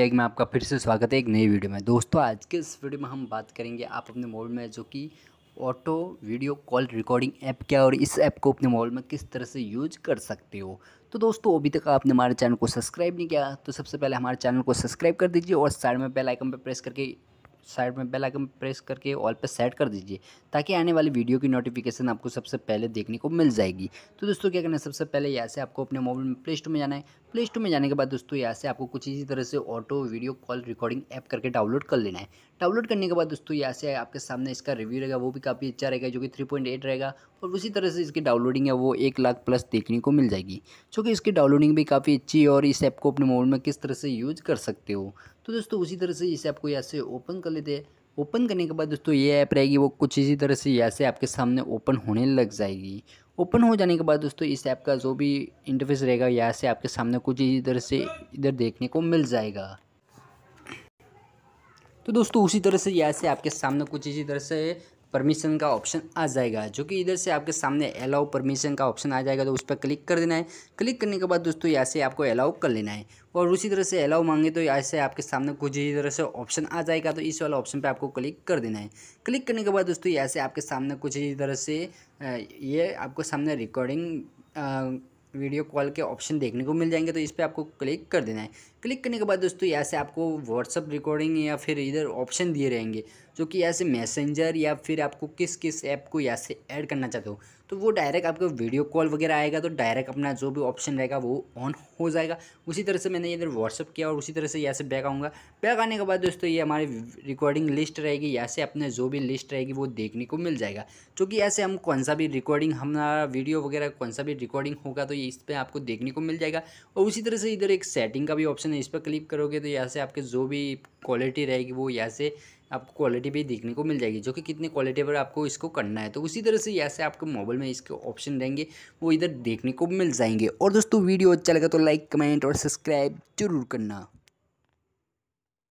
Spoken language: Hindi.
एक मैं आपका फिर से स्वागत है एक नई वीडियो में दोस्तों आज के इस वीडियो में हम बात करेंगे आप अपने मोबाइल में जो कि auto video call recording app क्या और इस ऐप को अपने मोबाइल में किस तरह से यूज कर सकते हो तो दोस्तों अभी तक आपने हमारे चैनल को सब्सक्राइब नहीं किया तो सबसे पहले हमारे चैनल को सब्सक्राइब कर दीजिए और साइड में बेलाइकन पर प्रेस करके साइड में बेल आइकन प्रेस करके ऑल पे सेट कर दीजिए ताकि आने वाली वीडियो की नोटिफिकेशन आपको सबसे पहले देखने को मिल जाएगी तो दोस्तों क्या करना है सबसे पहले यहाँ से आपको अपने मोबाइल में प्ले स्टोर में जाना है प्ले स्टोर में जाने के बाद दोस्तों यहाँ से आपको कुछ इसी तरह से auto video call recording app करके डाउनलोड कर लेना है डाउनलोड करने के बाद दोस्तों यहाँ से आपके सामने इसका रिव्यू रहेगा वो भी काफ़ी अच्छा रहेगा जो कि थ्री पॉइंट एट रहेगा और उसी तरह से इसकी डाउनलोडिंग है वो एक लाख प्लस देखने को मिल जाएगी क्योंकि इसकी डाउनलोडिंग भी काफ़ी अच्छी है और इस ऐप को अपने मोबाइल में किस तरह से यूज कर सकते हो तो दोस्तों उसी तरह से इसे आपको ऐसे ओपन कर लेते हैं ओपन करने के बाद दोस्तों ये ऐप रहेगी वो कुछ इसी तरह से ऐसे आपके सामने ओपन होने लग जाएगी ओपन हो जाने के बाद दोस्तों इस ऐप का जो भी इंटरफेस रहेगा यहाँ से आपके सामने कुछ इसी तरह से इधर देखने को मिल जाएगा तो दोस्तों उसी तरह से यहाँ से आपके सामने कुछ इसी तरह से परमिशन का ऑप्शन आ जाएगा जो कि इधर से आपके सामने अलाउ परमिशन का ऑप्शन आ जाएगा तो उस पर क्लिक कर देना है क्लिक करने के बाद दोस्तों यहाँ से आपको अलाउ कर लेना है और उसी तरह से अलाउ मांगे तो यहाँ से आपके सामने कुछ ही तरह से ऑप्शन आ जाएगा तो इस वाला ऑप्शन पे आपको क्लिक कर देना है क्लिक करने के बाद दोस्तों यहाँ से आपके सामने कुछ ही तरह से ये आपको सामने रिकॉर्डिंग वीडियो कॉल के ऑप्शन देखने को मिल जाएंगे तो इस पर आपको क्लिक कर देना है क्लिक करने के बाद दोस्तों यहाँ से आपको व्हाट्सअप रिकॉर्डिंग या फिर इधर ऑप्शन दिए रहेंगे जो कि ऐसे मैसेंजर या फिर आपको किस किस ऐप को यहाँ से ऐड करना चाहते हो तो वो डायरेक्ट आपको वीडियो कॉल वगैरह आएगा तो डायरेक्ट अपना जो भी ऑप्शन रहेगा वो ऑन हो जाएगा उसी तरह से मैंने इधर व्हाट्सअप किया और उसी तरह से यहाँ से बैक आऊँगा बैक आने के बाद दोस्तों ये हमारी रिकॉर्डिंग लिस्ट रहेगी यहाँ से अपने जो भी लिस्ट रहेगी वो देखने को मिल जाएगा क्योंकि ऐसे हम कौन सा भी रिकॉर्डिंग हमारा वीडियो वगैरह कौन सा भी रिकॉर्डिंग होगा तो ये इस पर आपको देखने को मिल जाएगा और उसी तरह से इधर एक सेटिंग का भी ऑप्शन है इस पर क्लिक करोगे तो यहाँ से आपके जो भी क्वालिटी रहेगी वो यहाँ से आपको क्वालिटी भी देखने को मिल जाएगी जो कि कितने क्वालिटी पर आपको इसको करना है तो उसी तरह से यहाँ से आपके मोबाइल में इसके ऑप्शन रहेंगे वो इधर देखने को मिल जाएंगे और दोस्तों वीडियो अच्छा लगा तो लाइक कमेंट और सब्सक्राइब जरूर करना